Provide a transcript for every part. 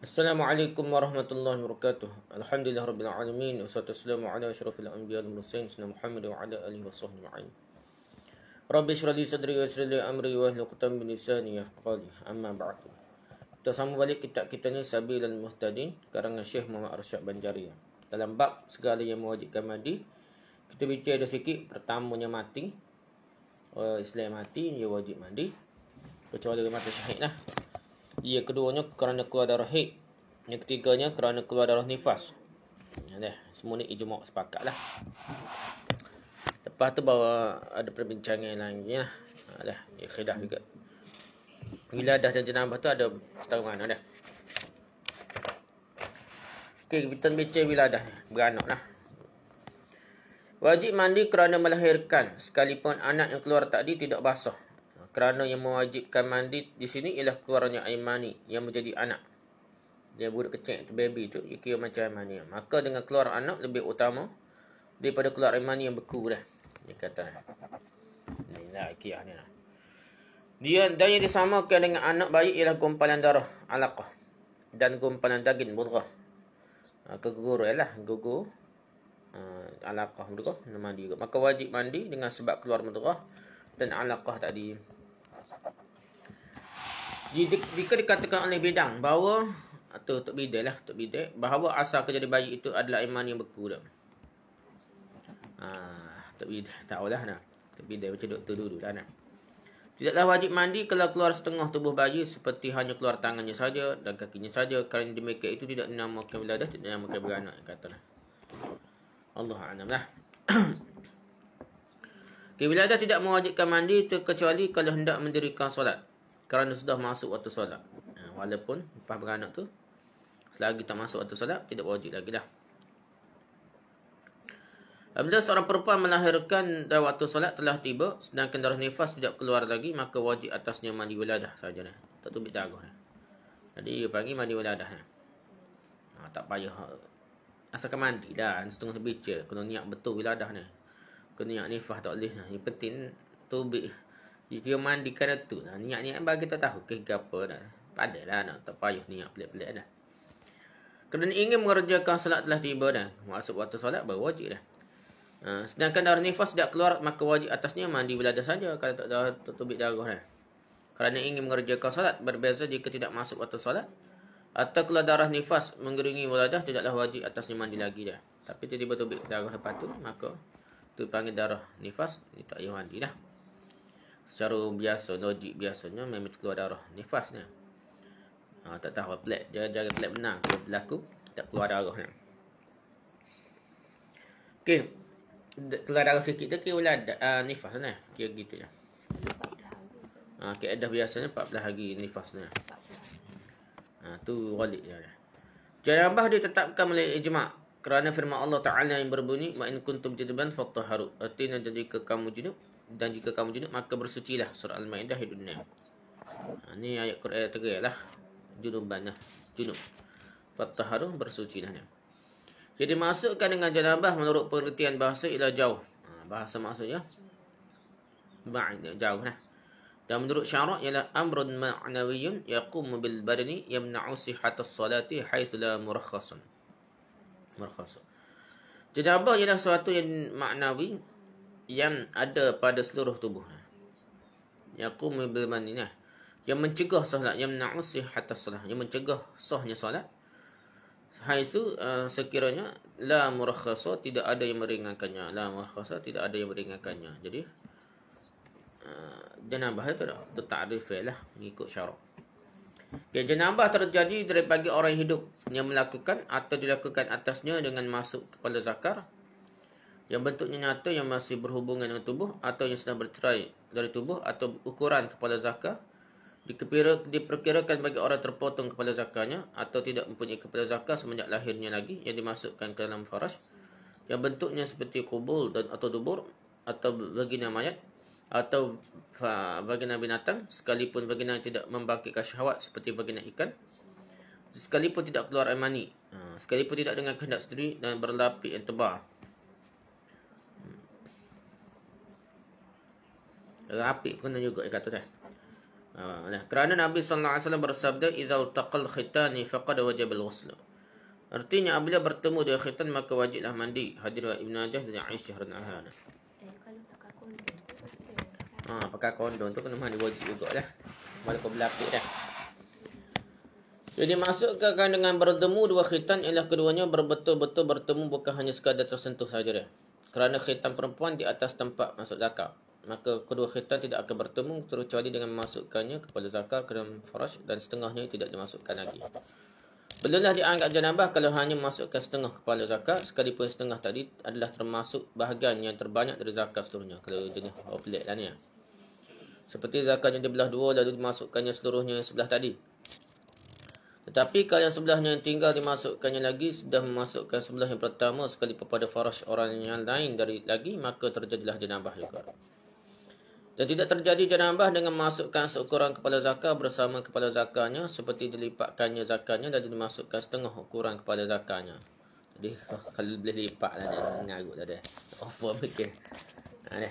Assalamualaikum warahmatullahi wabarakatuh. Alhamdulillah rabbil alamin wassalatu wassalamu ala asyrafil anbiya'i wal mursalin sayyidina Muhammad wa ala alihi washabbihi ajma'in. Rabbi shrah li sadri yassir li amri wa hlul 'uqdatam min lisani yafqahu amma ba'du. Kita sambung balik kitab kita ni Sabilul Muhtadin karangan Syekh Muhammad Arsyad Banjari. Dalam bab segala yang mewajibkan mandi, kita bincang ada sikit pertamanya mati. Uh, Islam mati dia wajib mandi. Kecuali mati syahid lah. Ia keduanya kerana keluar darah haid. Yang ketiganya kerana keluar darah nifas. Nah, ya, semua ni ijmak sepakat lah. Lepas tu bawa ada perbincangan lagi lah. Ada ha, ikhlas juga. Bila dah dan jenabah tu ada setara mana dah. Okey, kita bincang bila dah beranak lah. Wajib mandi kerana melahirkan. Sekalipun anak yang keluar tadi tidak basah kerana yang mewajibkan mandi di sini ialah keluarnya air yang menjadi anak. Dia budak kecil tu baby tu dia macam air Maka dengan keluar anak lebih utama daripada keluar air yang beku dah. Dia kata. Ini nak kiah ni lah. Dia daya disamakan dengan anak bayi ialah gumpalan darah alaqah dan gumpalan daging mudghah. Ah, Kegugur ialah gugur ah, alaqah mudghah nama dia. Maka wajib mandi dengan sebab keluar mudghah dan alaqah tadi jika dikatakan oleh bidang bahawa atau untuk bidai lah untuk bidai bahawa asal kerja bayi itu adalah iman yang beku dah. Ah, ha, tak bidai tak tahulah nah. Tak bidai macam doktor dulu dah nak. Tidaklah wajib mandi kalau keluar setengah tubuh bayi seperti hanya keluar tangannya saja dan kakinya saja kerana demikian itu tidak dinamakan wiladah tidak dinamakan beranak Kata lah, Allah a'lam lah. Kebiladah tidak mewajibkan mandi terkecuali kalau hendak mendirikan solat kerana sudah masuk waktu solat. Ha, walaupun lepas beranak tu, selagi tak masuk waktu solat, tidak wajib lagi dah. Bila seorang perempuan melahirkan dalam waktu solat telah tiba, sedangkan darah nifas tidak keluar lagi, maka wajib atasnya mandi wiladah saja. Ni. Lah. Tak tubik dagoh. Ni. Lah. Jadi, dia panggil mandi wiladah. Lah. Ha, tak payah. Asalkan mandi dah. Setengah lebih je. Kena niat betul wiladah ni. Kena niat nifas tak boleh. Ni. Yang penting, tubik. Jika mandikan tu, nah, Niat-niat bagi kita tahu ke apa dah. Padahlah nak tak payah niat pelik-pelik dah. Kerana ingin mengerjakan salat telah tiba dah. Masuk waktu salat baru wajib dah. Uh, sedangkan darah nifas tidak keluar maka wajib atasnya mandi belada saja kalau tak dah tertubik darah dah. Kerana ingin mengerjakan salat berbeza jika tidak masuk waktu salat atau keluar darah nifas mengeringi wadah tidaklah wajib atasnya mandi lagi dah. Tapi tiba-tiba darah lepas tu maka tu panggil darah nifas dia tak payah mandi dah secara biasa logik biasanya memang keluar darah nifasnya ha, tak tahu plat jaga-jaga plat benar ke berlaku tak keluar darah ni okey keluar darah sikit tu ke ulad nifas ni kira gitu ya ha, keadaan biasanya 14 hari nifasnya ha, tu walik je Jangan ambah dia ditetapkan oleh ijma' kerana firman Allah Ta'ala yang berbunyi Wa in kuntum jadiban fattaharu Artinya jadi ke kamu jadi dan jika kamu junub maka bersucilah surah al-maidah ayat 6 ha, ni ayat Quran terakhirlah junubannya lah, junub fataharu bersucilah ni jadi masukkan dengan janabah menurut pengertian bahasa ialah jauh ha, bahasa maksudnya ba'id ya, jauh lah dan menurut syarak ialah amrun ma'nawiyyun yaqumu bil badani yamna'u sihhatas salati haitsu la murakhasun murakhasun Janabah ialah sesuatu yang maknawi yang ada pada seluruh tubuh. Yaqum bil maninah. Yang mencegah solat, yang mena'us sihat solat, yang mencegah sahnya solat. Hai itu eh, sekiranya la murakhasah tidak ada yang meringankannya, la murakhasah tidak ada yang meringankannya. Jadi jenabah eh, itu dah tertakrif lah mengikut syarak. Okay, jenabah terjadi daripada orang hidup yang melakukan atau dilakukan atasnya dengan masuk kepala zakar yang bentuknya nyata yang masih berhubungan dengan tubuh atau yang sedang bercerai dari tubuh atau ukuran kepala zakah dikepira, diperkirakan bagi orang terpotong kepala zakahnya atau tidak mempunyai kepala zakah semenjak lahirnya lagi yang dimasukkan ke dalam faraj yang bentuknya seperti kubul dan atau dubur atau vagina mayat atau vagina binatang sekalipun vagina tidak membangkitkan syahwat seperti vagina ikan sekalipun tidak keluar air mani ha, sekalipun tidak dengan kehendak sendiri dan berlapik yang tebal rapi pun juga dia kata dah. Ha, nah. kerana Nabi sallallahu alaihi wasallam bersabda idzal taqal khitani faqad wajib al-ghusl. Artinya apabila bertemu dua khitan maka wajiblah mandi. Hadir wa Ibnu Najah dan Aisyah radhiyallahu anha. Eh kalau pakai kondom tu Ah, pakai kondom tu kena mandi wajib juga dah. Malah kau berlaku dah. Jadi masuk ke kan dengan bertemu dua khitan ialah keduanya berbetul-betul bertemu bukan hanya sekadar tersentuh saja Kerana khitan perempuan di atas tempat masuk zakat maka kedua khitan tidak akan bertemu kecuali dengan memasukkannya kepada zakar ke dalam faraj dan setengahnya tidak dimasukkan lagi. Belumlah dianggap janabah kalau hanya memasukkan setengah kepada zakat sekalipun setengah tadi adalah termasuk bahagian yang terbanyak dari zakat seluruhnya kalau jenis oblek lah ni. Lah. Seperti zakat yang dibelah dua lalu dimasukkannya seluruhnya sebelah tadi. Tetapi kalau yang sebelahnya yang tinggal dimasukkannya lagi sudah memasukkan sebelah yang pertama sekalipun pada faraj orang yang lain dari lagi maka terjadilah janabah juga dan tidak terjadi janabah dengan memasukkan seukuran kepala zakar bersama kepala zakarnya seperti dilipatkannya zakarnya dan dimasukkan setengah ukuran kepala zakarnya. Jadi oh, kalau boleh lipat lah dia, mengarut lah dia. Over mungkin. Okay.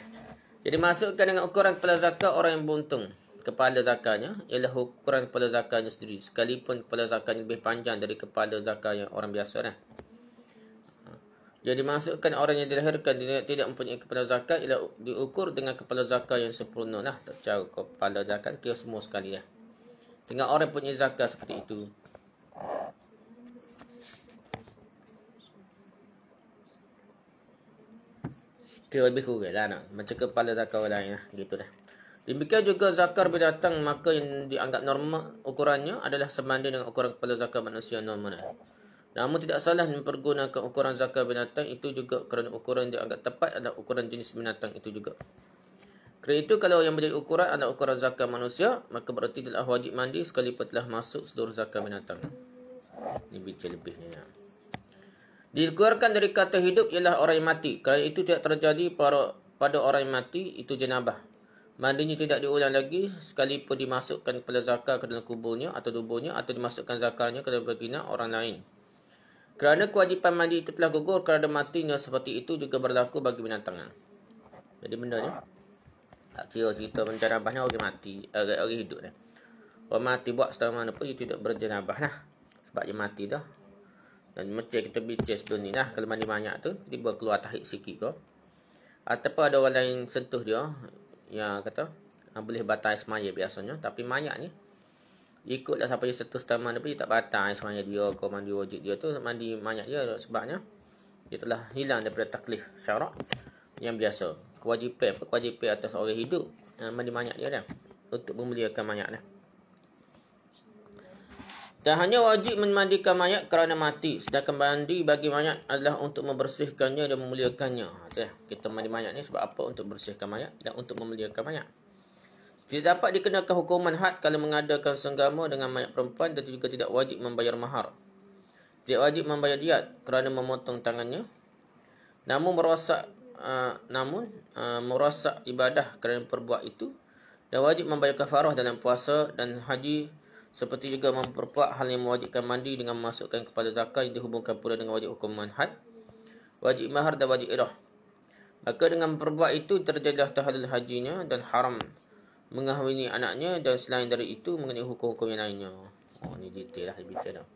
Jadi masukkan dengan ukuran kepala zakar orang yang buntung kepala zakarnya ialah ukuran kepala zakarnya sendiri sekalipun kepala zakarnya lebih panjang dari kepala zakarnya orang biasa. Kan? Yang dimaksudkan orang yang dilahirkan dengan tidak mempunyai kepala zakat ialah diukur dengan kepala zakat yang sempurna lah. Tak cari kepala zakat, kira semua sekali lah. Dengan orang punya zakat seperti itu. Kira lebih kurang lah nak. Macam kepala zakat orang lain lah. Gitu lah. Demikian juga zakar berdatang maka yang dianggap normal ukurannya adalah semanding dengan ukuran kepala zakat manusia normal lah. Namun tidak salah mempergunakan ukuran zakar binatang itu juga kerana ukuran yang agak tepat adalah ukuran jenis binatang itu juga. Kerana itu, kalau yang menjadi ukuran adalah ukuran zakar manusia, maka berarti adalah wajib mandi sekalipun telah masuk seluruh zakar binatang. Ini bincang lebihnya. Ya. Dikeluarkan dari kata hidup ialah orang yang mati. Kerana itu tidak terjadi pada, pada orang yang mati, itu jenabah. Mandinya tidak diulang lagi sekalipun dimasukkan kepada zakar ke dalam kuburnya atau tubuhnya atau dimasukkan zakarnya ke dalam vagina orang lain. Kerana kewajipan mandi itu telah gugur kerana matinya seperti itu juga berlaku bagi binatang. Jadi benda ni. Tak kira cerita berjenabah ni orang mati. Orang, eh, orang hidup ni. Orang mati buat setelah mana pun dia tidak berjenabah lah. Sebab dia mati dah. Dan macam kita bincang sebelum ni lah. Kalau mandi banyak tu. Tiba keluar tahik sikit ke. Ataupun ada orang lain sentuh dia. Yang kata. Ah, boleh batal semaya biasanya. Tapi mayat ni ikutlah siapa yang setus taman tapi tak batal semuanya dia kau mandi wajib dia tu mandi banyak dia sebabnya dia telah hilang daripada taklif syarak yang biasa kewajipan apa kewajipan atas orang hidup yang eh, mandi banyak dia dah untuk memuliakan mayat dia dan hanya wajib memandikan mayat kerana mati sedangkan mandi bagi mayat adalah untuk membersihkannya dan memuliakannya kita mandi mayat ni sebab apa untuk bersihkan mayat dan untuk memuliakan mayat tidak dapat dikenakan hukuman had kalau mengadakan senggama dengan mayat perempuan dan juga tidak wajib membayar mahar. Tidak wajib membayar diat kerana memotong tangannya. Namun merosak uh, namun uh, merosak ibadah kerana perbuat itu dan wajib membayar kafarah dalam puasa dan haji seperti juga memperkuat hal yang mewajibkan mandi dengan memasukkan kepada zakat yang dihubungkan pula dengan wajib hukuman had, wajib mahar dan wajib idah. Maka dengan perbuat itu terjadilah tahalul hajinya dan haram mengahwini anaknya dan selain dari itu mengenai hukum-hukum yang lainnya. Oh ni detail lah detail dah.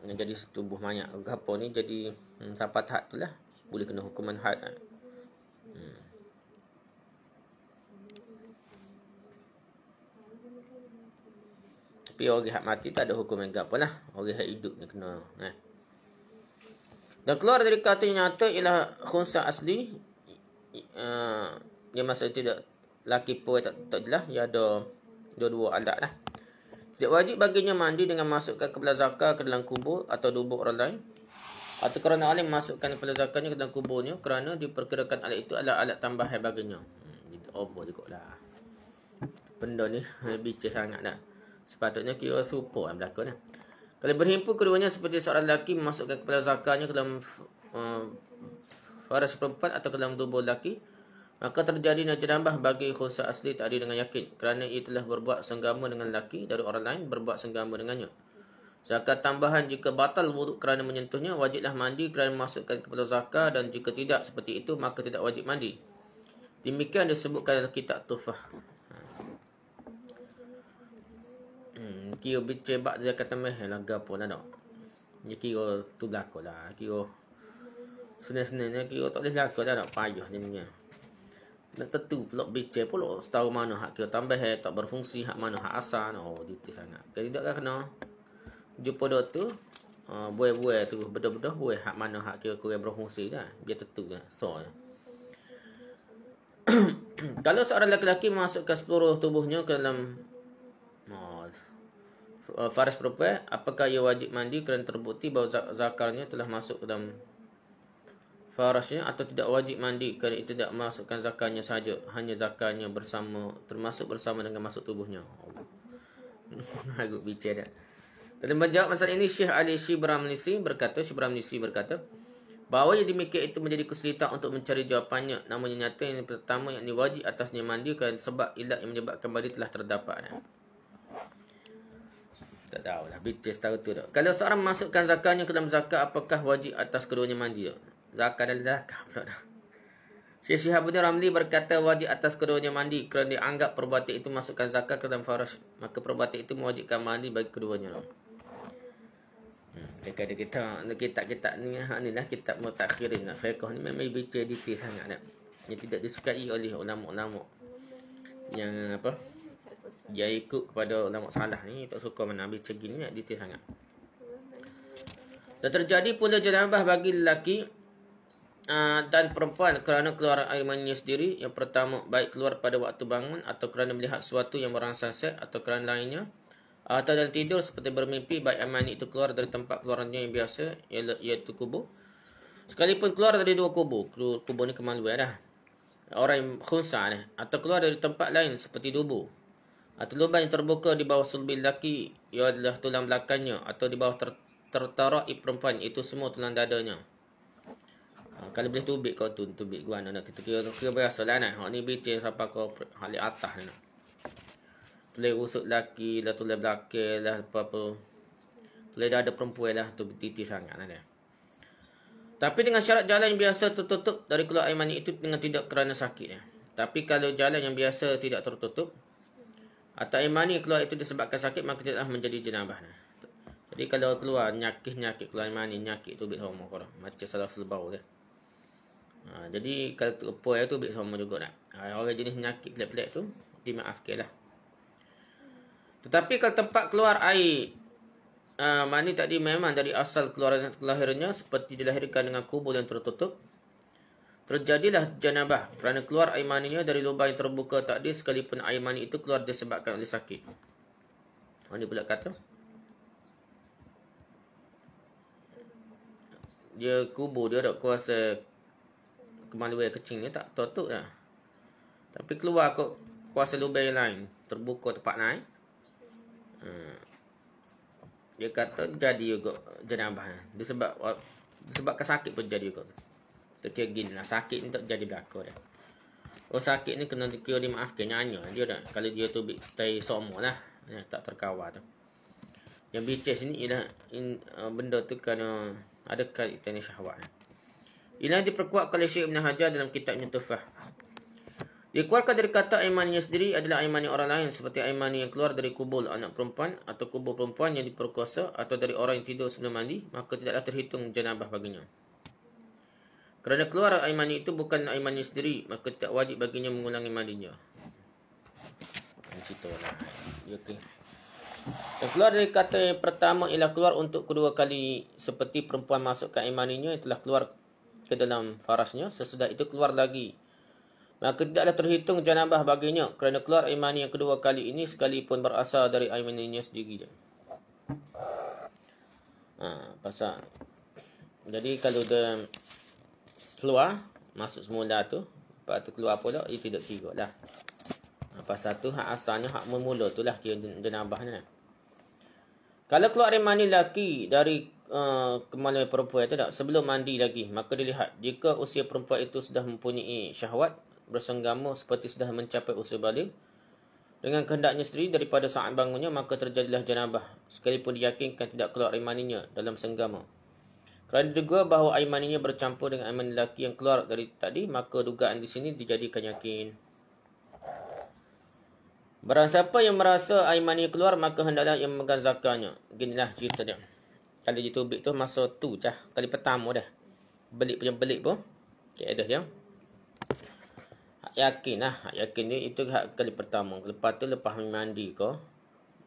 Ini jadi setubuh banyak gapo ni jadi hmm, sampai tahap tu lah boleh kena hukuman had. Lah. Hmm. Tapi orang yang mati tak ada hukuman gapo lah. Orang yang hidup ni kena. Eh. Dan keluar dari kata nyata ialah khunsa asli uh, dia masa tidak laki perempuan tak, tak jelas dia ada dua-dua adat lah tidak wajib baginya mandi dengan masukkan kepala zakar ke dalam kubur atau dubuk orang lain atau kerana alim masukkan kepala zakarnya ke dalam kuburnya kerana diperkirakan alat itu adalah alat tambahan baginya hmm, oh boleh kot lah benda ni bicara sangat dah sepatutnya kira super yang berlaku dah kalau berhimpun keduanya seperti seorang lelaki memasukkan kepala zakarnya ke dalam uh, faras perempuan atau ke dalam tubuh lelaki Maka terjadi najdambah bagi khusus asli tadi dengan yakin kerana ia telah berbuat senggama dengan lelaki dari orang lain berbuat senggama dengannya. Zakat tambahan jika batal wuduk kerana menyentuhnya wajiblah mandi kerana masukkan kepada zakat dan jika tidak seperti itu maka tidak wajib mandi. Demikian disebutkan dalam kitab Tufah. Hmm, kira bercebak dia kata meh laga pun ada. Lah dia kira tu berlaku lah. Kira senang-senangnya kira tak boleh berlaku lah. Payuh ni. Hmm. Nak tentu pula becek pula setahu mana hak kira tambah eh, tak berfungsi hak mana hak asal oh detail sangat. Jadi tak kena jumpa dok uh, tu uh, buai tu bedah-bedah buai hak mana hak kira kurang berfungsi dah. Dia tentu kan. So eh. Kalau seorang lelaki memasukkan seluruh tubuhnya ke dalam oh, uh, faris perempuan, apakah ia wajib mandi kerana terbukti bahawa zakarnya telah masuk ke dalam farasnya atau tidak wajib mandi kerana itu tidak masukkan zakatnya saja hanya zakatnya bersama termasuk bersama dengan masuk tubuhnya Agak bicara Dalam menjawab masalah ini Syekh Ali Syibram Nisi berkata Syibram Nisi berkata bahawa yang demikian itu menjadi kesulitan untuk mencari jawapannya namun yang nyata yang pertama yang wajib atasnya mandi kerana sebab ilat yang menyebabkan mandi telah terdapat tak tahu lah. Bicis tahu tu tak. Kalau seorang masukkan zakatnya ke dalam zakat, apakah wajib atas keduanya mandi tak? Zakat dan zakat. pula dah. Syed Syihabuddin Ramli berkata wajib atas keduanya mandi kerana dianggap perbuatan itu masukkan zakat ke dalam faraj. Maka perbuatan itu mewajibkan mandi bagi keduanya. Hmm, dekat ada kita, ada kitab-kitab ni, ha, ni lah kitab mutakhirin. Lah. Fekoh ni memang baca detail sangat. Lah. Yang tidak disukai oleh ulama-ulama yang apa? Dia ikut kepada ulama salah ni tak suka mana habis cegi ni detail sangat. Dan terjadi pula jenabah bagi lelaki Ah, dan perempuan kerana keluaran air maninya sendiri yang pertama baik keluar pada waktu bangun atau kerana melihat sesuatu yang orang set atau kerana lainnya ah, atau dalam tidur seperti bermimpi baik air mani itu keluar dari tempat keluarannya yang biasa iaitu kubur sekalipun keluar dari dua kubur kubur, kubur ni kemaluan dah orang yang khunsa ni atau keluar dari tempat lain seperti dubu atau lubang yang terbuka di bawah sulbi lelaki ia adalah tulang belakangnya atau di bawah ter perempuan itu semua tulang dadanya Ha, kalau boleh tubik kau tu tubik gua nak kita kira tu kira berasa lah nah. Ha, ni bitin siapa kau hali atas ni. Tulis usut laki lah tulis belakang lah apa-apa. Tulis dah ada perempuan lah tu titi sangat lah dia. Tapi dengan syarat jalan yang biasa tertutup dari keluar air mani itu dengan tidak kerana sakit ya. Tapi kalau jalan yang biasa tidak tertutup atau air mani keluar itu disebabkan sakit maka tidaklah menjadi jenabah nah. Jadi kalau keluar nyakit-nyakit keluar air mani nyakit tubik sama korang. Macam salah selebau dia. Ya. Ha, jadi kalau tu apa ya tu ambil sama juga nak. Ha, orang jenis penyakit pelik-pelik tu dimaafkanlah. Tetapi kalau tempat keluar air uh, ha, mani tadi memang dari asal keluaran kelahirannya seperti dilahirkan dengan kubur yang tertutup terjadilah janabah kerana keluar air maninya dari lubang yang terbuka tadi sekalipun air mani itu keluar disebabkan oleh sakit. Mani pula kata dia kubur dia ada kuasa kemaluan kecil ni tak tertutup lah. Tapi keluar kot kuasa lubang yang lain. Terbuka tempat naik. Hmm. Dia kata jadi juga jenabah. Lah. Disebab, sebab kesakit pun jadi juga. Terkira gini lah. Sakit ni tak jadi berlaku dah. Oh sakit ni kena terkira dimaafkan. Nyanyi lah dia dah. Kalau dia tu stay somo lah. Ya, tak terkawal tu. Yang bicis ni ialah in, uh, benda tu kena ada kaitan syahwat lah. Inilah diperkuatkan oleh Syekh Ibn Hajar dalam kitabnya Tufah. Dikeluarkan dari kata imannya sendiri adalah imani orang lain seperti imani yang keluar dari kubur anak perempuan atau kubur perempuan yang diperkosa atau dari orang yang tidur sebelum mandi, maka tidaklah terhitung janabah baginya. Kerana keluar imani itu bukan imannya sendiri, maka tidak wajib baginya mengulangi mandinya. Ya, okay. Yang keluar dari kata yang pertama ialah keluar untuk kedua kali seperti perempuan masuk ke imaninya yang telah keluar ke dalam farasnya sesudah itu keluar lagi. Maka tidaklah terhitung janabah baginya kerana keluar air yang kedua kali ini sekalipun berasal dari iman ini sendiri. Ha, pasal. Jadi kalau dia keluar, masuk semula tu, lepas tu keluar pula, ia tidak kira lah. Ha, pasal tu hak asalnya, hak mula tu lah kira janabah Kalau keluar air mani laki dari Uh, kemaluan perempuan itu tidak sebelum mandi lagi maka dilihat jika usia perempuan itu sudah mempunyai syahwat bersenggama seperti sudah mencapai usia balik dengan kehendaknya sendiri daripada saat bangunnya maka terjadilah janabah sekalipun diyakinkan tidak keluar air maninya dalam senggama kerana juga bahawa air maninya bercampur dengan air mani lelaki yang keluar dari tadi maka dugaan di sini dijadikan yakin Barang siapa yang merasa air mani keluar maka hendaklah yang memegang zakarnya. Beginilah ceritanya. dia kalau dia tubik tu masa tu cah kali pertama dah belik punya belik pun okey dah dia hak yakin lah hak yakin ni itu hak kali pertama lepas tu lepas mandi ke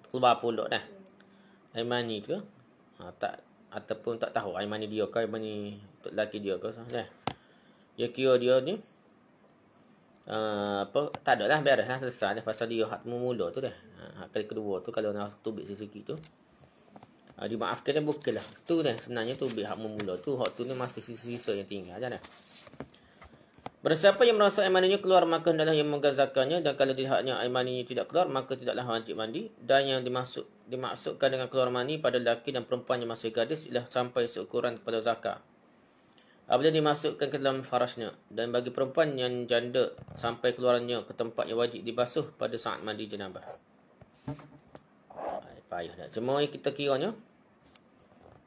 keluar pulak dah air mani ke ha, tak ataupun tak tahu air mani dia ke air mani lelaki dia ke sah dah dia kira dia ni Uh, apa tak ada lah biar dah selesai dah pasal dia hak mula tu dah ha, hak kali kedua tu kalau nak tubik sikit-sikit tu Ha, dimaafkan dan buka lah. Tu kan sebenarnya tu bihak memula. Tu hak tu ni masih sisa-sisa yang tinggal. Jangan Bersiapa yang merasa aimaninya keluar maka hendaklah yang menggazakannya dan kalau dilihatnya aimaninya tidak keluar maka tidaklah wajib mandi dan yang dimaksud dimaksudkan dengan keluar mani pada lelaki dan perempuan yang masih gadis ialah sampai seukuran kepada zakat. Apabila dimasukkan ke dalam farasnya dan bagi perempuan yang janda sampai keluarnya ke tempat yang wajib dibasuh pada saat mandi jenabah. Payah dah. Cuma kita kiranya.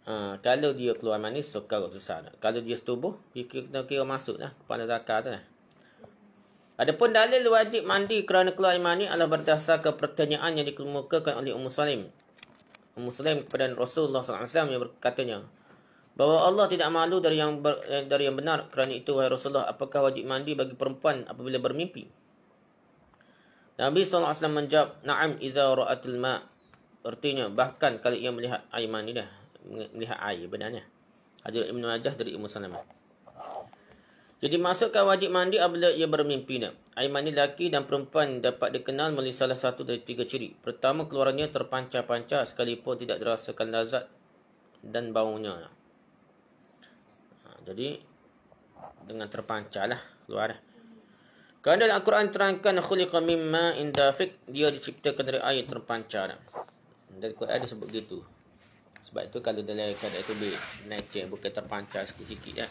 Ha, kalau dia keluar manis, so karut susah nak. Kalau dia setubuh, kita kira masuk lah kepada zakar tu lah. Adapun dalil wajib mandi kerana keluar air adalah berdasar ke pertanyaan yang dikemukakan oleh Ummu Salim. Ummu Salim kepada Rasulullah SAW yang berkatanya, bahawa Allah tidak malu dari yang ber, eh, dari yang benar kerana itu wahai Rasulullah apakah wajib mandi bagi perempuan apabila bermimpi Nabi saw alaihi wasallam menjawab na'am idza ra'atil ma artinya bahkan kalau ia melihat air mani dah melihat air benarnya. Hadir Ibn Majah dari Ibn Salamah. Jadi maksudkan wajib mandi apabila ia bermimpi. Air mandi lelaki dan perempuan dapat dikenal melalui salah satu dari tiga ciri. Pertama, keluarannya terpancar-pancar sekalipun tidak dirasakan lazat dan baunya. Ha, jadi, dengan terpancar lah keluar. Kerana dalam Al-Quran terangkan, Khuliqa mimma indafik, dia diciptakan dari air terpancar. Dan Al-Quran disebut begitu. Sebab itu kalau dalam keadaan itu lebih nature bukan terpancar sikit-sikit eh.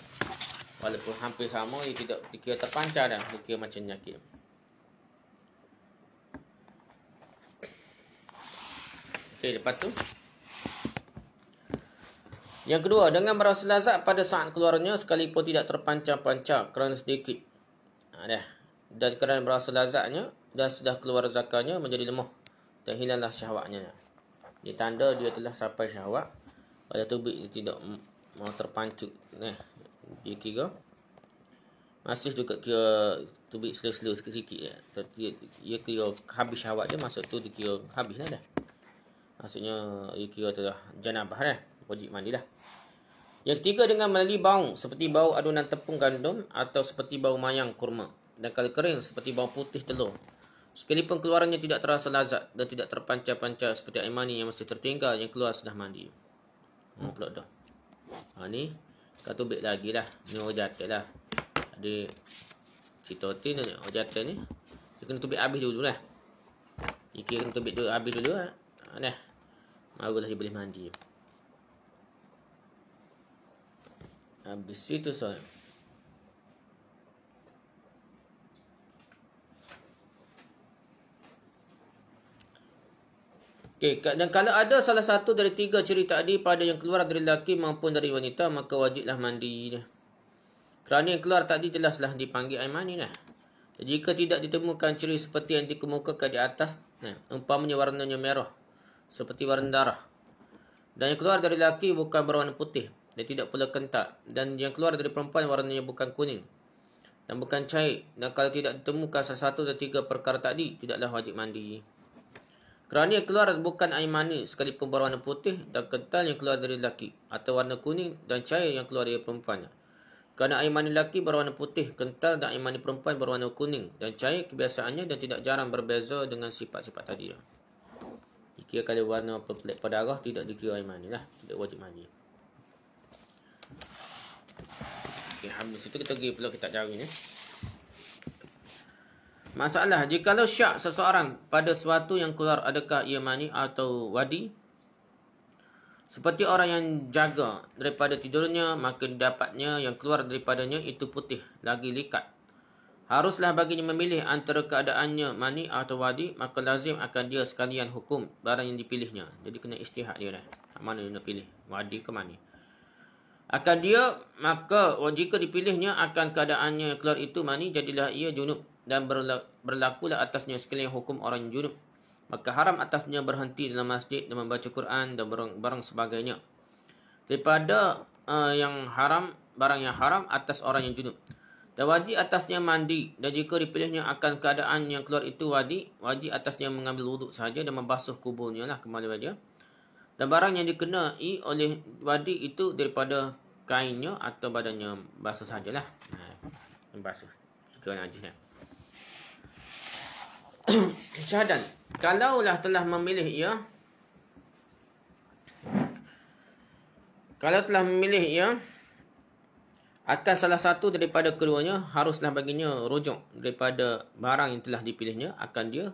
Walaupun hampir sama ia tidak dikira terpancar dah, dikira macam nyakit. Okey, lepas tu yang kedua, dengan merasa lazat pada saat keluarnya sekalipun tidak terpancar-pancar kerana sedikit. Ha, dah. Dan kerana merasa lazatnya dah sudah keluar zakarnya menjadi lemah dan hilanglah syahwatnya dia tanda dia telah sampai syahwat pada tubuh dia tidak mau terpancut nah eh, dia kira masih juga kira tubik slow-slow sikit-sikit ya. Tapi dia, kira habis syahwat dia masuk tu dia kira habis lah dah. Maksudnya dia kira tu dah janabah dah. Wajib mandi dah. Yang ketiga dengan melalui bau seperti bau adunan tepung gandum atau seperti bau mayang kurma. Dan kalau kering seperti bau putih telur. Sekalipun keluarannya tidak terasa lazat dan tidak terpanca-panca seperti air yang masih tertinggal yang keluar sudah mandi. Oh, dah. Ha, ni, kata ubik lagi lah. Ni orang jatik lah. Ada cerita hati ni, orang jatik ni. Dia kena tubik habis dulu lah. Dia kena tubik dulu, habis dulu lah. Ha, dah. Marulah dia boleh mandi. Habis itu soalnya. Okey, dan kalau ada salah satu dari tiga ciri tadi pada yang keluar dari lelaki maupun dari wanita, maka wajiblah mandi. Kerana yang keluar tadi jelaslah dipanggil air mani. Nah. Jika tidak ditemukan ciri seperti yang dikemukakan di atas, nah, umpamanya warnanya merah, seperti warna darah. Dan yang keluar dari lelaki bukan berwarna putih, dia tidak pula kentak. Dan yang keluar dari perempuan warnanya bukan kuning dan bukan cair. Dan kalau tidak ditemukan salah satu dari tiga perkara tadi, tidaklah wajib mandi. Kerana yang keluar bukan air mani sekalipun berwarna putih dan kental yang keluar dari lelaki atau warna kuning dan cair yang keluar dari perempuan. Kerana air mani lelaki berwarna putih, kental dan air mani perempuan berwarna kuning dan cair kebiasaannya dan tidak jarang berbeza dengan sifat-sifat tadi. Dikira kalau warna pelik pada arah tidak dikira air mani lah. Tidak wajib mani. Okay, habis itu kita pergi pula kita jari ni. Eh. Masalah jika lo syak seseorang pada sesuatu yang keluar adakah ia mani atau wadi seperti orang yang jaga daripada tidurnya maka dapatnya yang keluar daripadanya itu putih lagi likat haruslah baginya memilih antara keadaannya mani atau wadi maka lazim akan dia sekalian hukum barang yang dipilihnya jadi kena ijtihad dia dah mana dia nak pilih wadi ke mani akan dia maka jika dipilihnya akan keadaannya keluar itu mani jadilah ia junub dan berlakulah atasnya sekalian hukum orang junub. Maka haram atasnya berhenti dalam masjid dan membaca Quran dan barang-barang sebagainya. Daripada uh, yang haram, barang yang haram atas orang yang junub. Dan wajib atasnya mandi dan jika dipilihnya akan keadaan yang keluar itu wajib, wajib atasnya mengambil wuduk saja dan membasuh kuburnya lah kembali wajah. Dan barang yang dikenai oleh wadi itu daripada kainnya atau badannya basuh sahajalah. Ha, basuh. Jika najis lah. Ya. syahadan kalaulah telah memilih ia kalau telah memilih ia akan salah satu daripada keduanya haruslah baginya rujuk daripada barang yang telah dipilihnya akan dia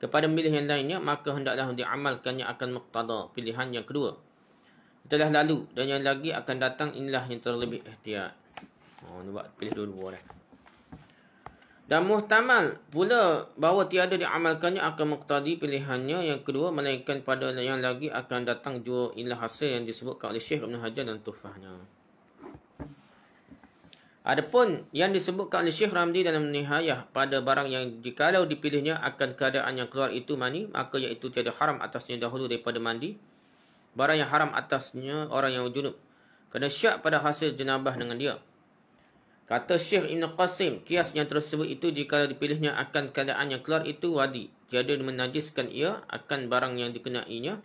kepada memilih yang lainnya maka hendaklah diamalkannya akan muqtada pilihan yang kedua telah lalu dan yang lagi akan datang inilah yang terlebih ihtiyat oh ni pilih dulu orang dan muhtamal pula bahawa tiada diamalkannya akan muqtadi pilihannya. Yang kedua, melainkan pada yang lagi akan datang jua inilah hasil yang disebutkan oleh Syekh Ibn Hajar dan Tufahnya. Adapun yang disebutkan oleh Syekh Ramdi dalam nihayah pada barang yang jikalau dipilihnya akan keadaan yang keluar itu mani, maka iaitu tiada haram atasnya dahulu daripada mandi. Barang yang haram atasnya orang yang junub. Kena syak pada hasil jenabah dengan dia. Kata Syekh Ibn Qasim, kias yang tersebut itu jika dipilihnya akan keadaan yang keluar itu wadi. Tiada menajiskan ia akan barang yang dikenainya.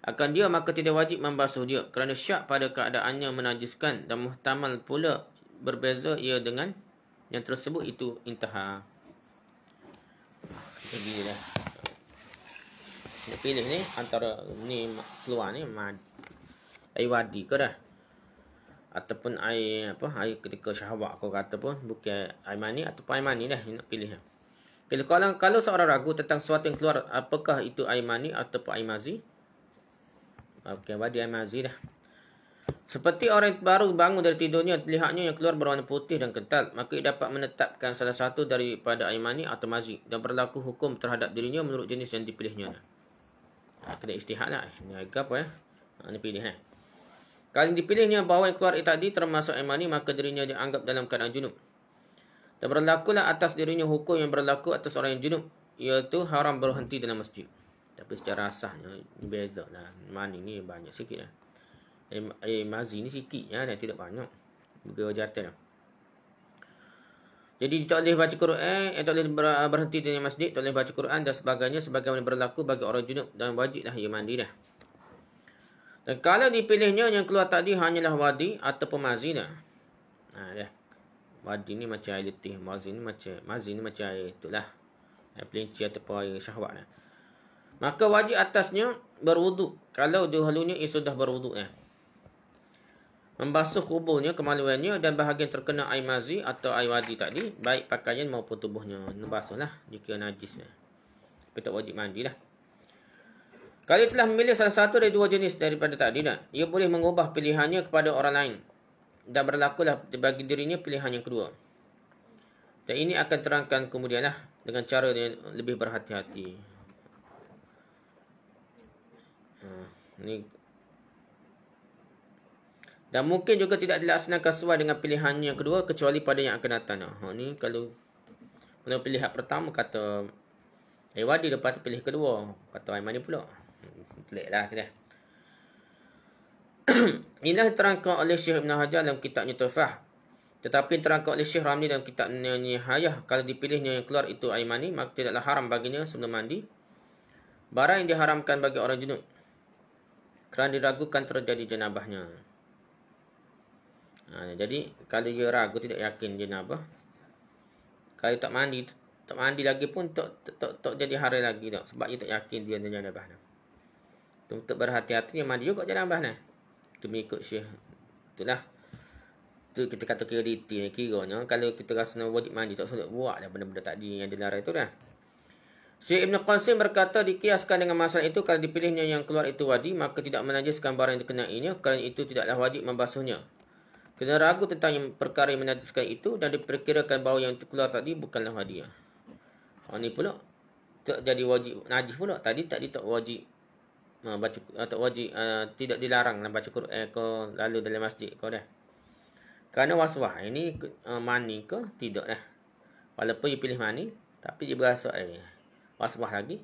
Akan dia maka tidak wajib membasuh dia kerana syak pada keadaannya menajiskan dan muhtamal pula berbeza ia dengan yang tersebut itu intaha. Jadi dah. Dia pilih ni antara ni keluar ni mad. Ai eh, wadi ke dah? ataupun air apa air ketika syahwat kau kata pun bukan air mani atau air mani dah nak pilih kalau kalau kalau seorang ragu tentang sesuatu yang keluar apakah itu air mani atau air mazi okey bagi air mazi dah seperti orang yang baru bangun dari tidurnya terlihatnya yang keluar berwarna putih dan kental maka ia dapat menetapkan salah satu daripada air mani atau mazi dan berlaku hukum terhadap dirinya menurut jenis yang dipilihnya kena istihad lah ni apa ya eh? ni pilih lah Kali dipilihnya bahawa yang keluar tadi termasuk air maka dirinya dianggap dalam keadaan junub. Dan berlakulah atas dirinya hukum yang berlaku atas orang yang junub, iaitu haram berhenti dalam masjid. Tapi secara asahnya, beza lah. Mani ni banyak sikit lah. Eh, air, eh, air ni sikit ya, dan tidak banyak. Bagi jatuh lah. Jadi tak boleh baca Quran, eh, tak boleh berhenti dalam masjid, tak boleh baca Quran dan sebagainya sebagaimana berlaku bagi orang junub dan wajiblah ia mandi dah. Dan kalau dipilihnya yang keluar tadi hanyalah wadi atau mazina. Ha dah. Ya. Wadi ni macam air letih, mazina macam mazina macam air itulah. Air pelinci ataupun air syahwat lah. Maka wajib atasnya berwuduk. Kalau halunya ia sudah berwuduk eh. Membasuh kuburnya, kemaluannya dan bahagian terkena air mazi atau air wadi tadi. Baik pakaian maupun tubuhnya. Membasuh lah jika najis. Tapi tak wajib mandi lah. Kalau telah memilih salah satu dari dua jenis daripada takdirat, ia boleh mengubah pilihannya kepada orang lain dan berlakulah bagi dirinya pilihan yang kedua. Dan ini akan terangkan kemudianlah dengan cara yang lebih berhati-hati. Hmm, ini. Dan mungkin juga tidak dilaksanakan sesuai dengan pilihan yang kedua kecuali pada yang akan datang. Ha, ini kalau pada pilihan pertama kata Aiwadi eh, dapat pilih kedua kata Aiman ni pula. Pelik lah kira. Inilah terangkan oleh Syekh Ibn Hajar dalam kitabnya Tufah. Tetapi terangkan oleh Syekh Ramli dalam kitab Nihayah. Kalau dipilihnya yang keluar itu air mani, maka tidaklah haram baginya sebelum mandi. Barang yang diharamkan bagi orang jenuk. Kerana diragukan terjadi jenabahnya. Ha, jadi, kalau dia ragu, tidak yakin jenabah. Kalau tak mandi, tak mandi lagi pun tak tak tak jadi hari lagi tak sebab dia tak yakin dia jenabah. Ha, untuk berhati-hati yang mandi juga jalan abah ni. Itu mengikut syih. Itulah. Itu kita kata kira detail ni. Kiranya kalau kita rasa nak wajib mandi tak sulit buat Dah benda-benda tadi yang dilarang itu dah. Syih Ibn Qasim berkata dikiaskan dengan masalah itu kalau dipilihnya yang keluar itu wadi maka tidak menajiskan barang yang dikenainya kerana itu tidaklah wajib membasuhnya. Kena ragu tentang yang perkara yang menajiskan itu dan diperkirakan bahawa yang keluar tadi bukanlah wadi. Ini ha, pula tak jadi wajib najis pula. Tadi tak jadi wajib Ha, baca atau wajib uh, tidak dilarang nak baca Quran eh, kau lalu dalam masjid kau dah. Kerana waswah ini uh, mani ke tidak dah. Walaupun dia pilih mani tapi dia berasa eh, waswah lagi.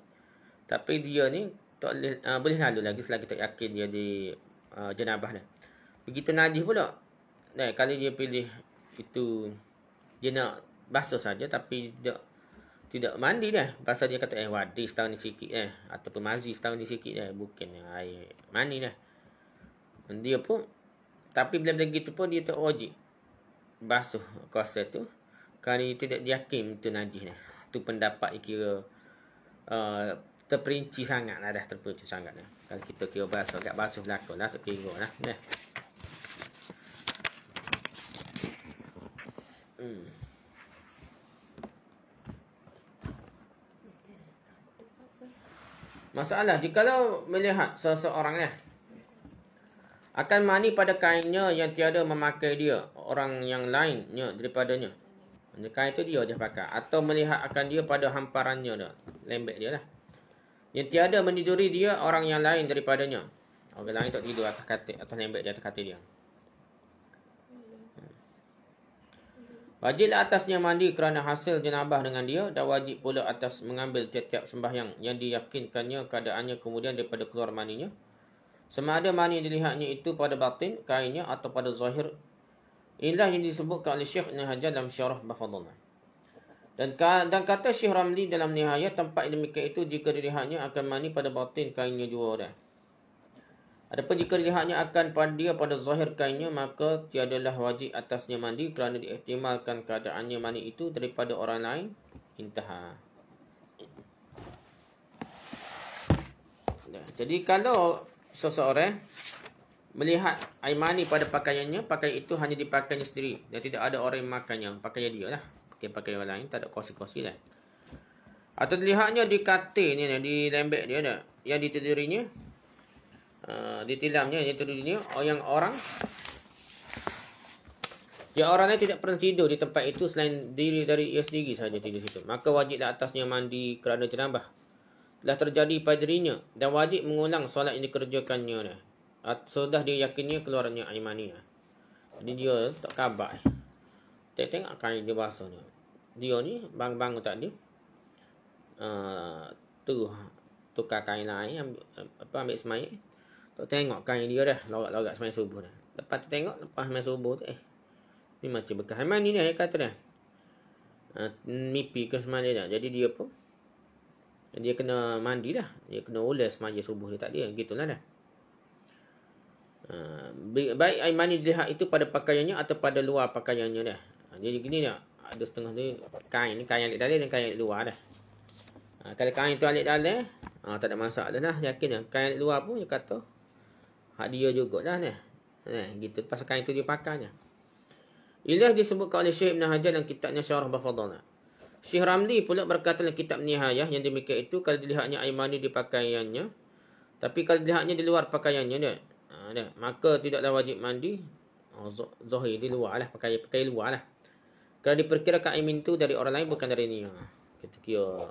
Tapi dia ni tak uh, boleh lalu lagi selagi tak yakin dia di uh, jenabah dah. Begitu najis pula. Dan eh, kali dia pilih itu dia nak basuh saja tapi dia tidak mandi dah, Pasal dia kata, eh, wadi setahun ni sikit eh. Ataupun mazi setahun ni sikit eh. Bukan yang air mandi dah. Dia pun, tapi bila benda gitu pun, dia tak wajib. Basuh kuasa tu. Kerana dia tidak yakin tu najis ni. Tu pendapat dia kira, uh, terperinci sangat lah dah terperinci sangat ni. Kalau kita kira basuh, agak basuh belakang lah, tak kira lah. Nah. Masalah jika lo melihat seseorang ya. Akan mani pada kainnya yang tiada memakai dia. Orang yang lainnya daripadanya. Kain itu dia je pakai. Atau melihat akan dia pada hamparannya. Dia. Lembek dia lah. Yang tiada meniduri dia orang yang lain daripadanya. Orang lain tak tidur atas katil. atau lembek dia atas katil dia. Wajiblah atasnya mandi kerana hasil jenabah dengan dia dan wajib pula atas mengambil tiap-tiap sembahyang yang diyakinkannya keadaannya kemudian daripada keluar maninya. Sama ada mani dilihatnya itu pada batin, kainnya atau pada zahir. Inilah yang disebutkan oleh Syekh Ibn Hajar dalam syarah Bafadullah. Dan, dan kata Syekh Ramli dalam nihayat tempat demikian itu jika dilihatnya akan mani pada batin kainnya juga. Dah. Adapun jika dilihatnya akan dia pada zahir kainnya, maka tiadalah wajib atasnya mandi kerana diiktimalkan keadaannya mandi itu daripada orang lain. intah. Jadi kalau seseorang melihat air mani pada pakaiannya, pakaian itu hanya dipakainya sendiri. Dan tidak ada orang yang makannya. Pakainya dia lah. Pakai pakai orang lain, tak ada kosi-kosi lah. Atau dilihatnya di katil ni, di lembek dia dah. Yang ditidurinya, Ah, di tilamnya, yang tidur dunia oh, yang orang yang orangnya tidak pernah tidur di tempat itu selain diri dari ia sendiri sahaja tidur situ maka wajiblah atasnya mandi kerana jenambah telah terjadi pada dirinya dan wajib mengulang solat yang dikerjakannya sudah dia yakini keluarnya air mani jadi dia tak kabar tak tengok kan dia bahasanya dia ni bang-bang tak dia uh, ah, tu tukar kain lain apa ambil semai tak tengok kain dia dah Lorak-lorak semain subuh dah Lepas tu tengok Lepas semain subuh tu eh Ni macam bekas Haiman ni dah Dia kata dah Mipi ha, ke semain dia dah Jadi dia pun Dia kena mandi dah Dia kena ulas semain subuh dia Tak dia Gitulah dah Uh, baik air mani dilihat itu pada pakaiannya atau pada luar pakaiannya dah. Ha, jadi gini dah. Ada setengah tu kain ni kain alik dalam dan kain alik luar dah. Uh, kalau kain tu alik dalam, uh, tak ada masalah dah. Yakin dah. Kain alik luar pun dia kata hak dia juga dah ni. Ha, gitu pasal itu dia pakainya. Ilah disebutkan oleh Syekh Ibn Hajar dalam kitabnya Syarah Bafadana. Syekh Ramli pula berkata dalam kitab Nihayah yang demikian itu kalau dilihatnya Aimani di pakaiannya. Tapi kalau dilihatnya di luar pakaiannya dia. Ha, maka tidaklah wajib mandi. Oh, Zohir di luar lah. Pakai, pakai luar lah. Kalau diperkirakan Aimin itu dari orang lain bukan dari ni. Kita kira.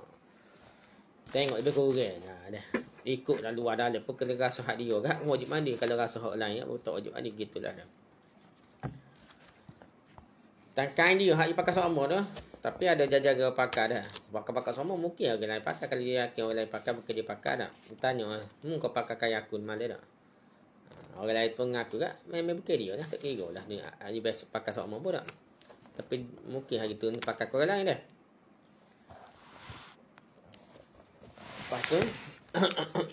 Tengok dia kurang. Ha, dah ikut dan luar dan lain. Perkara rasa hak dia kan. Wajib mandi kalau rasa hak lain. Ya? Tak wajib mandi. Gitulah dia. Dan kain dia, hak dia pakai sama tu. Tapi ada jaga-jaga pakai dah. Pakai-pakai sama mungkin orang lain pakai. Kalau dia yakin orang lain pakai, mungkin dia pakai dah. Dia tanya, ah, hmm, kau pakai kain aku ni malah tak? Ah, orang lain pun mengaku kan. Memang bukan dia lah. Tak kira lah. Dia, ah, dia biasa pakai sama pun tak. Tapi mungkin hari tu pakai korang lain dah. Lepas tu,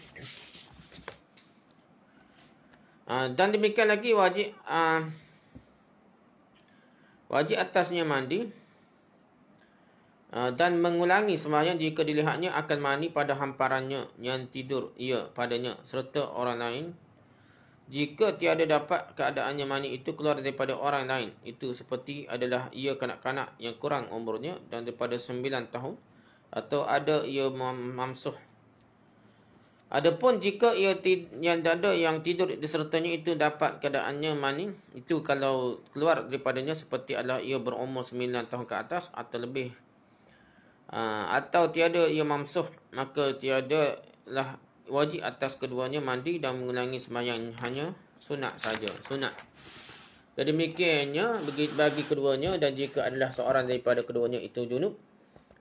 Ah, dan demikian lagi wajib uh, wajib atasnya mandi ah, dan mengulangi sembahyang jika dilihatnya akan mandi pada hamparannya yang tidur ia padanya serta orang lain. Jika tiada dapat keadaannya mani itu keluar daripada orang lain. Itu seperti adalah ia kanak-kanak yang kurang umurnya dan daripada sembilan tahun. Atau ada ia mamsuh Adapun jika ia yang dada yang tidur disertanya itu dapat keadaannya mani, itu kalau keluar daripadanya seperti adalah ia berumur 9 tahun ke atas atau lebih. Ah, atau tiada ia mamsuh, maka tiada lah wajib atas keduanya mandi dan mengulangi sembahyang hanya sunat saja. Sunat. Jadi demikiannya bagi, bagi keduanya dan jika adalah seorang daripada keduanya itu junub,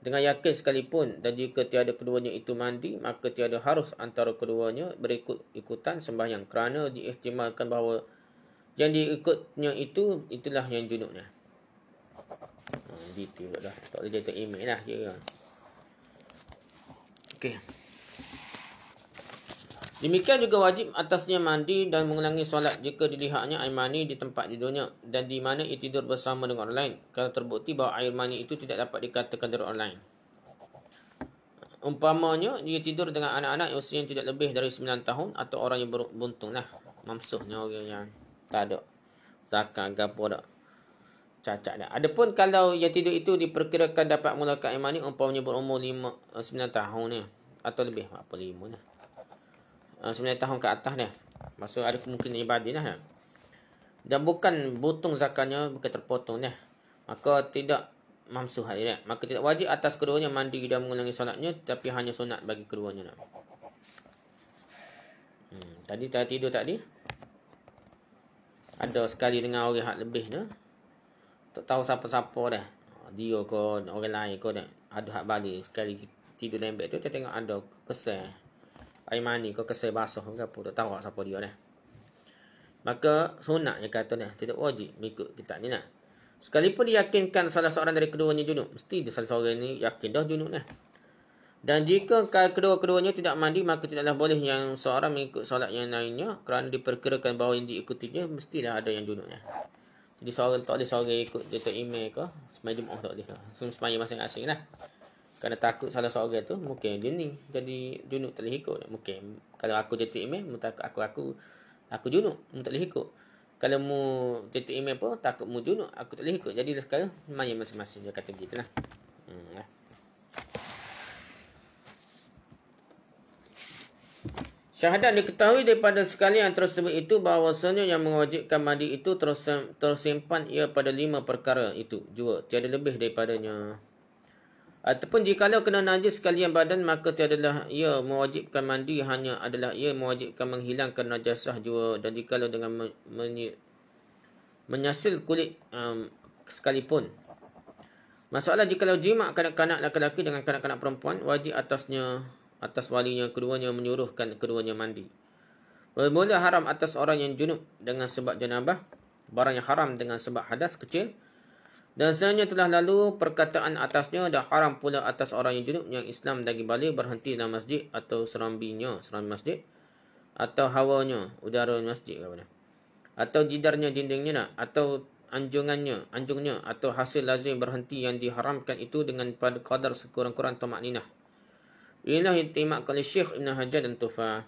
dengan yakin sekalipun dan jika tiada keduanya itu mandi, maka tiada harus antara keduanya berikut ikutan sembahyang. Kerana diiktimalkan bahawa yang diikutnya itu, itulah yang junuknya. Ha, detail dah. Tak boleh jatuh email lah. Okay. Demikian juga wajib atasnya mandi dan mengulangi solat jika dilihatnya air mani di tempat di dunia dan di mana ia tidur bersama dengan orang lain. Kalau terbukti bahawa air mani itu tidak dapat dikatakan dari orang lain. Umpamanya, dia tidur dengan anak-anak yang usianya tidak lebih dari 9 tahun atau orang yang beruntung lah. Mamsuhnya orang yang tak ada. Zakat, gapa tak. Cacat dah. Adapun kalau yang tidur itu diperkirakan dapat mulakan air mani, umpamanya berumur 5, 9 eh, tahun ni. Atau lebih. Apa 5 lah. Ah, sembilan tahun ke atas dia. Ah. Maksud ada kemungkinan ibadi lah. Dan bukan butung zakatnya bukan terpotong dia. Ah. Maka tidak mamsuh dia. Maka tidak wajib atas keduanya mandi dan mengulangi solatnya tapi hanya solat bagi keduanya. Hmm, tadi tak tidur tadi. Ada sekali dengan orang hak lebih tu. Tak tahu siapa-siapa dah. Dia ke orang lain ke dah. Ada hak balik sekali tidur dalam bed tu tak tengok ada kesan air mani kau kesai basah ke apa tak tahu lah siapa dia ni maka sunatnya kata ni tidak wajib mengikut kita ni nak sekalipun diyakinkan salah seorang dari keduanya junuk, mesti dia salah seorang ni yakin dah junub ni dan jika kedua-keduanya tidak mandi maka tidaklah boleh yang seorang mengikut solat yang lainnya kerana diperkirakan bahawa yang diikutinya mestilah ada yang junub ni jadi seorang tak boleh seorang ikut dia tak email ke semai jumaah tak boleh semai masing-masing lah kerana takut salah seorang tu mungkin dia ni jadi junuk tak boleh ikut mungkin kalau aku jadi imam mu aku aku aku junuk mungkin tak boleh ikut kalau mu jadi imam pun takut mu junuk aku tak boleh ikut jadi sekarang main masing-masing dia kata gitu lah hmm. Ya. Syahadat diketahui daripada sekali yang tersebut itu bahawasanya yang mewajibkan mandi itu tersimpan ia pada lima perkara itu. Jua, tiada lebih daripadanya. Ataupun jikalau kena najis sekalian badan, maka tiadalah ia mewajibkan mandi, hanya adalah ia mewajibkan menghilangkan najasah jua. Dan jikalau dengan men menyasil kulit um, sekalipun. Masalah jikalau jima kanak-kanak lelaki dengan kanak-kanak perempuan, wajib atasnya, atas walinya, keduanya menyuruhkan keduanya mandi. Bermula haram atas orang yang junub dengan sebab janabah, barang yang haram dengan sebab hadas kecil, dan sebenarnya telah lalu perkataan atasnya dah haram pula atas orang yang junub yang Islam lagi balik berhenti dalam masjid atau serambinya, serambi masjid. Atau hawanya, udara masjid. Kata. Atau jidarnya, dindingnya nak. Atau anjungannya, anjungnya atau hasil lazim berhenti yang diharamkan itu dengan pada kadar sekurang-kurang tomak ninah. Inilah yang timak oleh Syekh Ibn Hajar dan Tufah.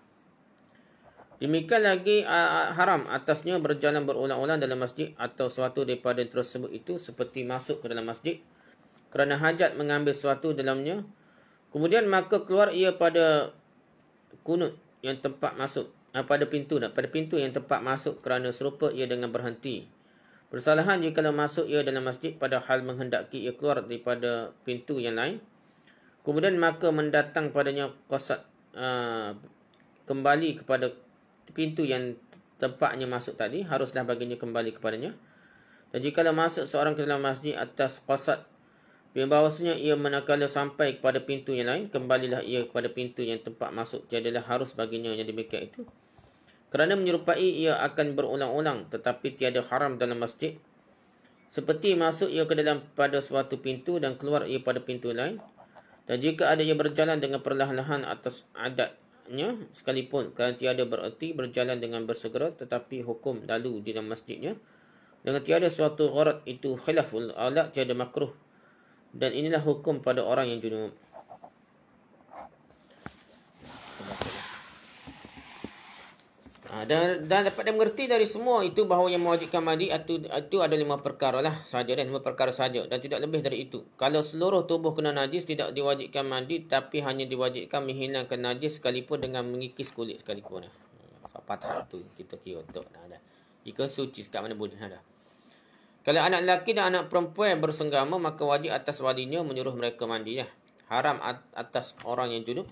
Demikian lagi uh, haram atasnya berjalan berulang-ulang dalam masjid atau suatu daripada tersebut itu seperti masuk ke dalam masjid kerana hajat mengambil suatu dalamnya. Kemudian maka keluar ia pada kunut yang tempat masuk. Uh, pada pintu dah. Pada pintu yang tempat masuk kerana serupa ia dengan berhenti. Bersalahan jika lah masuk ia dalam masjid pada hal menghendaki ia keluar daripada pintu yang lain. Kemudian maka mendatang padanya kosat uh, kembali kepada pintu yang tempatnya masuk tadi haruslah baginya kembali kepadanya. Dan jika masuk seorang ke dalam masjid atas qasad bila bahawasanya ia menakala sampai kepada pintu yang lain, kembalilah ia kepada pintu yang tempat masuk. Tiadalah harus baginya yang demikian itu. Kerana menyerupai ia akan berulang-ulang tetapi tiada haram dalam masjid. Seperti masuk ia ke dalam pada suatu pintu dan keluar ia pada pintu lain. Dan jika ada yang berjalan dengan perlahan-lahan atas adat haknya sekalipun kerana tiada bererti berjalan dengan bersegera tetapi hukum lalu di dalam masjidnya dengan tiada suatu gharat itu khilaful alat tiada makruh dan inilah hukum pada orang yang junub Ha, dan, dan dapat dia mengerti dari semua itu bahawa yang mewajibkan mandi itu, itu ada lima perkara lah sahaja dan lima perkara sahaja dan tidak lebih dari itu. Kalau seluruh tubuh kena najis tidak diwajibkan mandi tapi hanya diwajibkan menghilangkan najis sekalipun dengan mengikis kulit sekalipun. Lah. Hmm, Sapat satu kita kira untuk dah dah. Jika suci sekat mana boleh ada. Lah, Kalau anak lelaki dan anak perempuan bersenggama maka wajib atas walinya menyuruh mereka mandi lah. Haram atas orang yang junub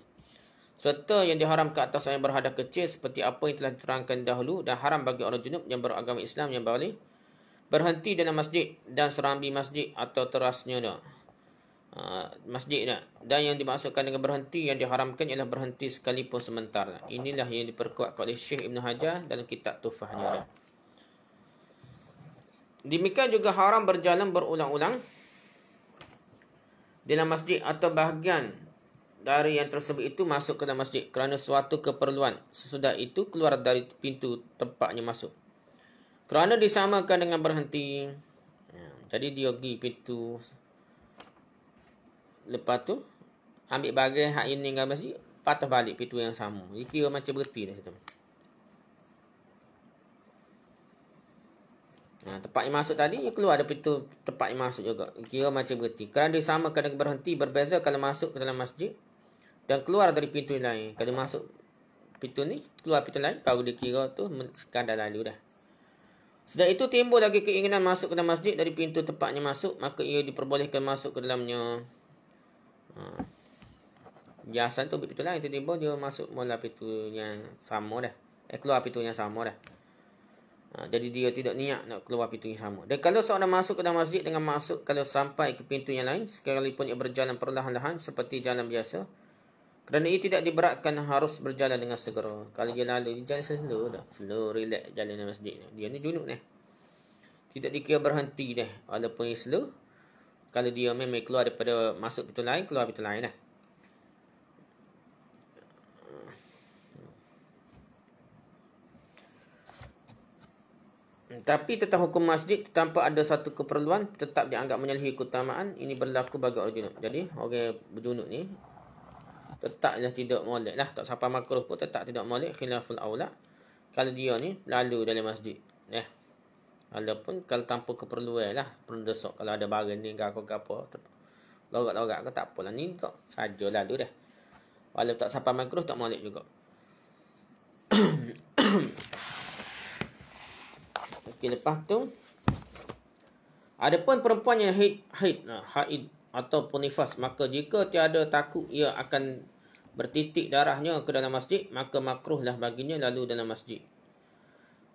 serta yang diharam ke atas yang berhadap kecil seperti apa yang telah diterangkan dahulu dan haram bagi orang junub yang beragama Islam yang balik berhenti dalam masjid dan serambi masjid atau terasnya uh, masjid nak. dan yang dimaksudkan dengan berhenti yang diharamkan ialah berhenti sekalipun sementara nak. inilah yang diperkuat oleh Syekh Ibn Hajar dalam kitab Tufahnya nak. demikian juga haram berjalan berulang-ulang dalam masjid atau bahagian dari yang tersebut itu masuk ke dalam masjid kerana suatu keperluan sesudah itu keluar dari pintu tempatnya masuk. Kerana disamakan dengan berhenti. Ya, jadi dia pergi pintu. Lepas tu ambil bagai hak ini dengan masjid patah balik pintu yang sama. Dia kira macam berhenti dah situ. Nah, ha, tempat yang masuk tadi, ia keluar ada pintu tempat yang masuk juga. Kira macam berhenti. Kerana dia sama kena berhenti, berbeza kalau masuk ke dalam masjid dan keluar dari pintu lain. Kalau masuk pintu ni, keluar pintu lain, baru dia kira tu sekadar lalu dah. Sedang itu timbul lagi keinginan masuk ke dalam masjid dari pintu tempatnya masuk, maka ia diperbolehkan masuk ke dalamnya. Ha. Biasan tu pintu lain, tiba timbul dia masuk mula pintunya sama dah. Eh, keluar pintunya sama dah. Ha. Jadi dia tidak niat nak keluar pintunya sama. Dan kalau seorang masuk ke dalam masjid dengan masuk, kalau sampai ke pintu yang lain, sekalipun ia berjalan perlahan-lahan seperti jalan biasa, kerana ia tidak diberatkan harus berjalan dengan segera. Kalau dia lalu, dia jalan slow dah. Slow, relax jalan dalam masjid. Dia ni junuk dah. Tidak dikira berhenti dah. Walaupun dia slow. Kalau dia memang keluar daripada masuk betul lain, keluar betul lain lah. Tapi tentang hukum masjid tanpa ada satu keperluan tetap dianggap menyalahi keutamaan ini berlaku bagi orang junuk. Jadi orang berjunub ni tetaplah tidak molek lah. Tak siapa makruh pun tetap tidak molek khilaful awla. Kalau dia ni lalu dalam masjid. Eh. Walaupun kalau tanpa keperluan lah. Perlu desok. Kalau ada barang ni gak kok apa. Logak-logak ke tak apalah. Ni tak saja lalu dah. Walaupun tak siapa makruh tak molek juga. Okey lepas tu. Adapun perempuan yang haid. Haid. Haid. Nah, atau nifas maka jika tiada takut ia akan bertitik darahnya ke dalam masjid maka makruhlah baginya lalu dalam masjid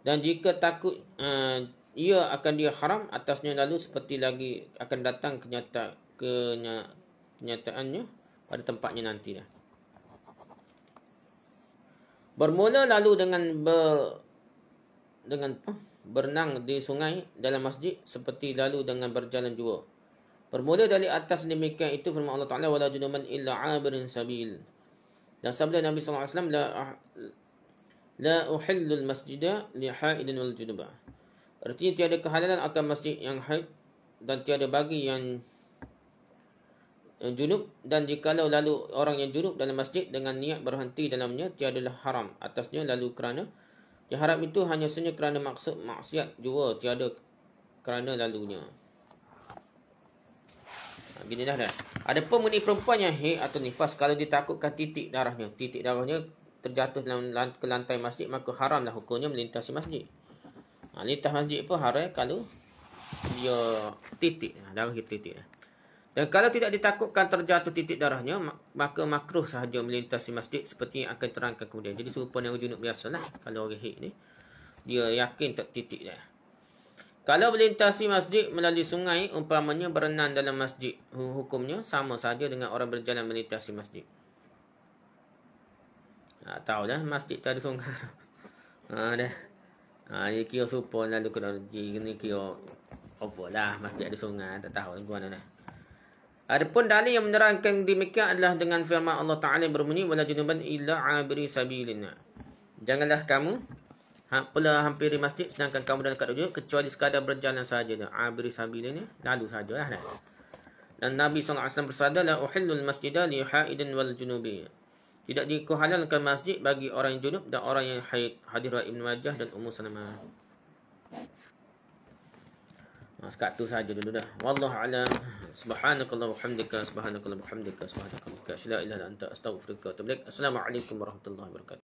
dan jika takut uh, ia akan dia haram atasnya lalu seperti lagi akan datang kenyata, kenya, kenyataannya pada tempatnya nanti lah. Bermula lalu dengan ber, dengan apa? Berenang di sungai dalam masjid seperti lalu dengan berjalan juga. Bermula dari atas demikian itu firman Allah Taala wala junuman illa 'abrin sabil. Dan sabda Nabi sallallahu alaihi wasallam la ah, la uhillu al masjida li haidin wal junuba. Artinya tiada kehalalan akan masjid yang haid dan tiada bagi yang junub dan jikalau lalu orang yang junub dalam masjid dengan niat berhenti dalamnya tiadalah haram atasnya lalu kerana yang haram itu hanya senyap kerana maksud maksiat jua tiada kerana lalunya. Begini ha, dah dah. Ada pun mengenai perempuan yang haid atau nifas kalau ditakutkan titik darahnya. Titik darahnya terjatuh dalam ke lantai masjid maka haramlah hukumnya melintasi masjid. Ha, lintas masjid pun haram kalau dia titik. Ha, darah dia titik. Dan kalau tidak ditakutkan terjatuh titik darahnya, maka makruh sahaja melintasi masjid seperti yang akan terangkan kemudian. Jadi serupa yang junub biasalah kalau orang haid ni. Dia yakin tak titik dia. Kalau melintasi masjid melalui sungai, umpamanya berenang dalam masjid, hukumnya sama saja dengan orang berjalan melintasi masjid. Tak ah, tahu dah, masjid tak ada sungai. Ha, dah. Ha, ini kira super lalu kronologi. Ini kira apa lah, masjid ada sungai. Tak tahu lah, gimana dah. Adapun dalil yang menerangkan demikian adalah dengan firman Allah Ta'ala berbunyi, Wala junuban illa abri sabilina. Janganlah kamu ha, pula hampiri masjid sedangkan kamu dalam keadaan wujud kecuali sekadar berjalan saja ni abri ha, sabil ni lalu sajalah nah. dan Nabi SAW alaihi wasallam bersabda la uhillul masjida li haidin wal junubi tidak dikuhalalkan masjid bagi orang yang junub dan orang yang haid hadir wa ibnu majah dan ummu salamah nah, ha, sekat tu saja dulu dah wallahu alam subhanakallah wa hamdika subhanakallah wa hamdika subhanakallah la ilaha illa anta astaghfiruka wa atubu assalamualaikum warahmatullahi wabarakatuh